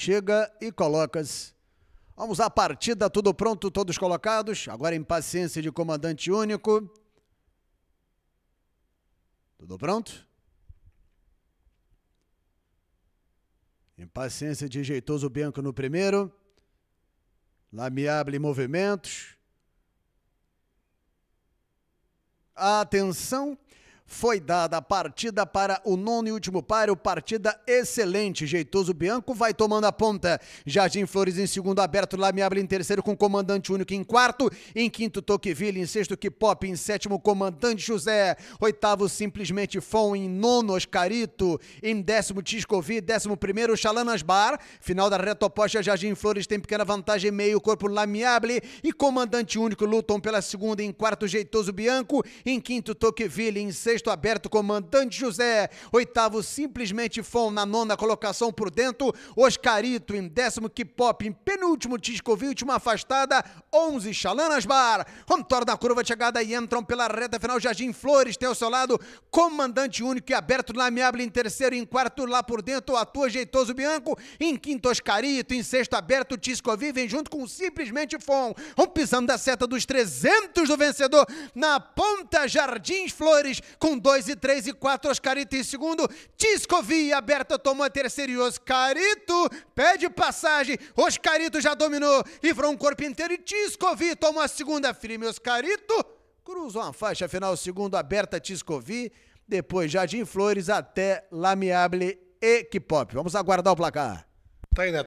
chega e coloca-se. Vamos à partida, tudo pronto, todos colocados. Agora impaciência de comandante único. Tudo pronto? Impaciência de jeitoso Bianco no primeiro. Lamiable movimentos. Atenção, foi dada a partida para o nono e último O Partida excelente. Jeitoso Bianco vai tomando a ponta. Jardim Flores em segundo, aberto Lamiable em terceiro, com comandante único em quarto. Em quinto, Toqueville. Em sexto, Kipop. Em sétimo, comandante José. Oitavo, simplesmente Fon. Em nono, Oscarito. Em décimo, Tiscovi. Décimo primeiro, Chalanas Bar. Final da reta oposta, Jardim Flores tem pequena vantagem. Meio corpo Lamiable. E comandante único lutam pela segunda. Em quarto, Jeitoso Bianco. Em quinto, Toqueville. Em sexto, sexto aberto, comandante José. Oitavo, simplesmente Fon. Na nona colocação por dentro, Oscarito. Em décimo, Kipop. Em penúltimo, Tiscovitch. última afastada. Onze, Xalanas Bar. Romtora da curva de chegada e entram pela reta final. Jardim Flores tem ao seu lado. Comandante único e aberto. Lameable, em terceiro. Em quarto, lá por dentro, Atua Jeitoso Bianco. Em quinto, Oscarito. Em sexto, aberto, Tiscovitch. Vem junto com simplesmente Fon. Um pisando da seta dos 300 do vencedor. Na ponta, Jardins Flores. Com um, dois e três e quatro Oscarito em segundo, Tiscovia aberta, tomou a terceira e Oscarito pede passagem, Oscarito já dominou, livrou um corpo inteiro e Tiscovia tomou a segunda, firme Oscarito, cruzou uma faixa final, segundo aberta, Tiscovia, depois Jardim Flores até Lamiable e Kipop. Vamos aguardar o placar. Tá aí, né?